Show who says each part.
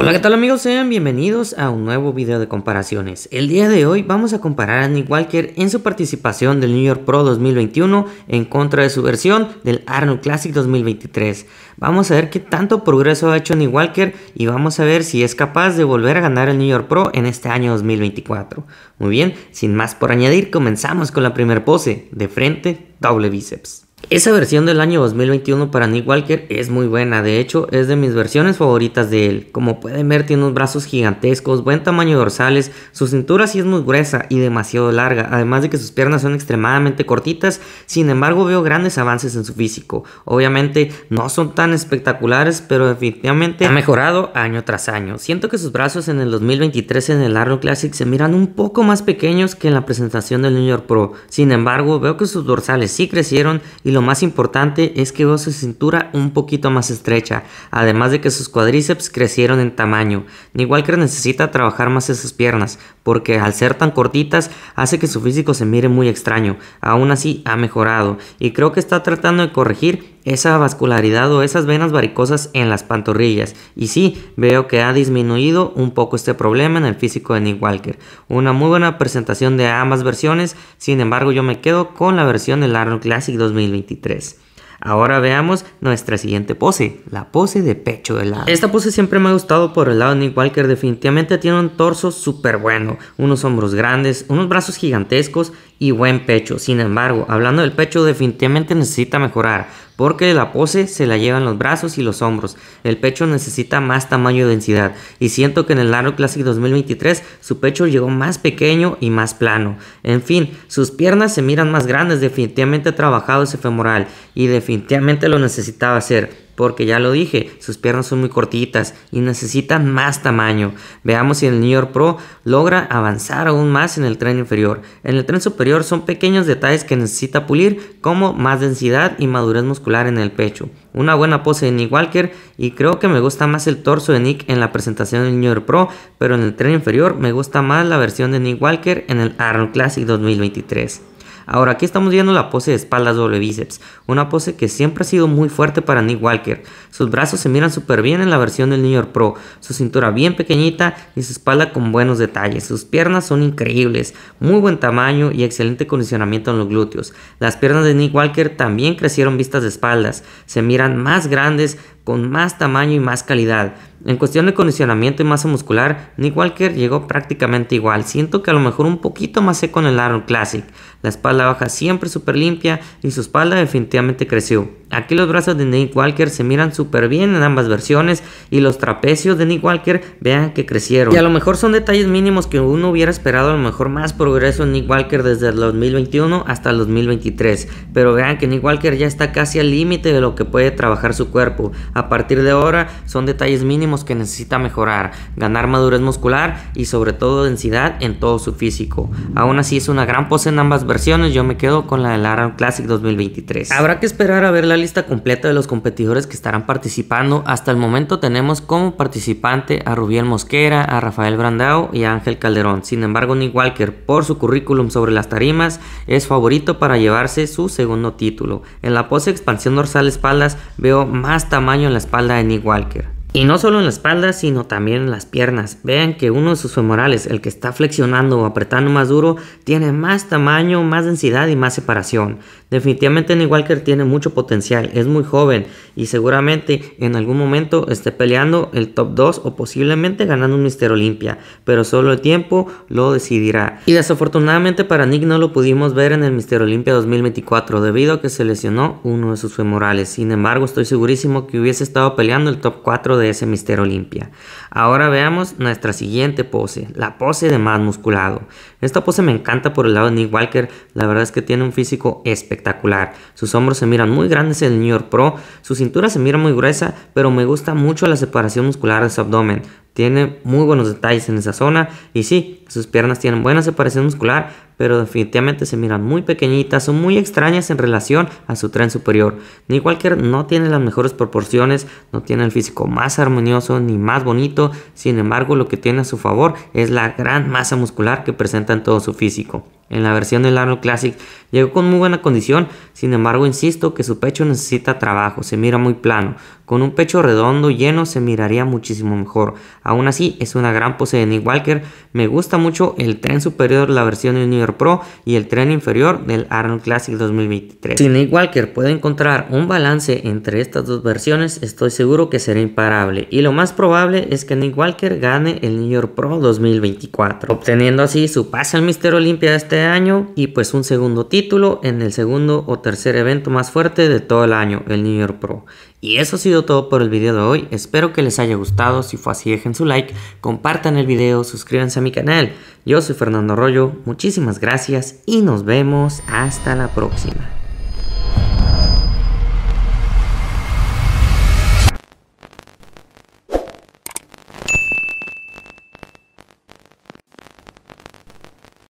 Speaker 1: Hola que tal amigos, sean bienvenidos a un nuevo video de comparaciones. El día de hoy vamos a comparar a Nick Walker en su participación del New York Pro 2021 en contra de su versión del Arnold Classic 2023. Vamos a ver qué tanto progreso ha hecho Nick Walker y vamos a ver si es capaz de volver a ganar el New York Pro en este año 2024. Muy bien, sin más por añadir, comenzamos con la primera pose, de frente, doble bíceps. Esa versión del año 2021 para Nick Walker es muy buena, de hecho es de mis versiones favoritas de él. Como pueden ver tiene unos brazos gigantescos, buen tamaño dorsales, su cintura sí es muy gruesa y demasiado larga, además de que sus piernas son extremadamente cortitas, sin embargo veo grandes avances en su físico. Obviamente no son tan espectaculares, pero definitivamente ha mejorado año tras año. Siento que sus brazos en el 2023 en el Arnold Classic se miran un poco más pequeños que en la presentación del New York Pro, sin embargo veo que sus dorsales sí crecieron y lo más importante es que veo su cintura un poquito más estrecha, además de que sus cuadríceps crecieron en tamaño. igual que necesita trabajar más esas piernas, porque al ser tan cortitas hace que su físico se mire muy extraño. Aún así ha mejorado y creo que está tratando de corregir esa vascularidad o esas venas varicosas en las pantorrillas. Y sí, veo que ha disminuido un poco este problema en el físico de Nick Walker. Una muy buena presentación de ambas versiones, sin embargo yo me quedo con la versión del Arnold Classic 2023. Ahora veamos nuestra siguiente pose, la pose de pecho de lado. Esta pose siempre me ha gustado por el lado de Nick Walker, definitivamente tiene un torso súper bueno, unos hombros grandes, unos brazos gigantescos y buen pecho. Sin embargo, hablando del pecho, definitivamente necesita mejorar, porque la pose se la llevan los brazos y los hombros. El pecho necesita más tamaño y densidad, y siento que en el Laro Classic 2023 su pecho llegó más pequeño y más plano. En fin, sus piernas se miran más grandes, definitivamente trabajado ese femoral, y definitivamente lo necesitaba hacer porque ya lo dije, sus piernas son muy cortitas y necesitan más tamaño. Veamos si el New York Pro logra avanzar aún más en el tren inferior. En el tren superior son pequeños detalles que necesita pulir, como más densidad y madurez muscular en el pecho. Una buena pose de Nick Walker y creo que me gusta más el torso de Nick en la presentación del New York Pro, pero en el tren inferior me gusta más la versión de Nick Walker en el Arnold Classic 2023. Ahora aquí estamos viendo la pose de espaldas doble bíceps, una pose que siempre ha sido muy fuerte para Nick Walker. Sus brazos se miran súper bien en la versión del New York Pro, su cintura bien pequeñita y su espalda con buenos detalles. Sus piernas son increíbles, muy buen tamaño y excelente condicionamiento en los glúteos. Las piernas de Nick Walker también crecieron vistas de espaldas, se miran más grandes, con más tamaño y más calidad. En cuestión de condicionamiento y masa muscular, Nick Walker llegó prácticamente igual. Siento que a lo mejor un poquito más seco en el Aaron Classic. La espalda baja siempre súper limpia y su espalda definitivamente creció. Aquí los brazos de Nick Walker se miran súper bien en ambas versiones y los trapecios de Nick Walker vean que crecieron. Y a lo mejor son detalles mínimos que uno hubiera esperado a lo mejor más progreso en Nick Walker desde el 2021 hasta el 2023. Pero vean que Nick Walker ya está casi al límite de lo que puede trabajar su cuerpo. A partir de ahora son detalles mínimos que necesita mejorar, ganar madurez muscular y sobre todo densidad en todo su físico. Aún así es una gran pose en ambas versiones, yo me quedo con la del Aram Classic 2023. Habrá que esperar a ver la lista completa de los competidores que estarán participando. Hasta el momento tenemos como participante a Rubiel Mosquera, a Rafael Brandao y a Ángel Calderón. Sin embargo, Nick Walker, por su currículum sobre las tarimas, es favorito para llevarse su segundo título. En la pose expansión dorsal espaldas veo más tamaño en la espalda de Nick Walker. Y no solo en la espalda, sino también en las piernas. Vean que uno de sus femorales, el que está flexionando o apretando más duro, tiene más tamaño, más densidad y más separación. Definitivamente Nick Walker tiene mucho potencial, es muy joven y seguramente en algún momento esté peleando el top 2 o posiblemente ganando un Mister Olimpia, pero solo el tiempo lo decidirá. Y desafortunadamente para Nick no lo pudimos ver en el Mister Olimpia 2024 debido a que se lesionó uno de sus femorales. Sin embargo, estoy segurísimo que hubiese estado peleando el top 4 de ese Mister Olimpia. Ahora veamos nuestra siguiente pose, la pose de más musculado. Esta pose me encanta por el lado de Nick Walker, la verdad es que tiene un físico espectacular. Sus hombros se miran muy grandes en el New York Pro, su cintura se mira muy gruesa, pero me gusta mucho la separación muscular de su abdomen. Tiene muy buenos detalles en esa zona. Y sí, sus piernas tienen buena separación muscular, pero definitivamente se miran muy pequeñitas, son muy extrañas en relación a su tren superior. Ni Walker no tiene las mejores proporciones, no tiene el físico más armonioso ni más bonito, sin embargo lo que tiene a su favor es la gran masa muscular que presenta en todo su físico en la versión del Arnold Classic. Llegó con muy buena condición, sin embargo insisto que su pecho necesita trabajo, se mira muy plano. Con un pecho redondo lleno se miraría muchísimo mejor. Aún así es una gran pose de Nick Walker. Me gusta mucho el tren superior, de la versión del New York Pro y el tren inferior del Arnold Classic 2023. Si Nick Walker puede encontrar un balance entre estas dos versiones, estoy seguro que será imparable. Y lo más probable es que Nick Walker gane el New York Pro 2024, obteniendo así su pase al Mister Olympia este este año y pues un segundo título en el segundo o tercer evento más fuerte de todo el año, el New York Pro. Y eso ha sido todo por el video de hoy, espero que les haya gustado, si fue así dejen su like, compartan el video, suscríbanse a mi canal. Yo soy Fernando Arroyo, muchísimas gracias y nos vemos hasta la próxima.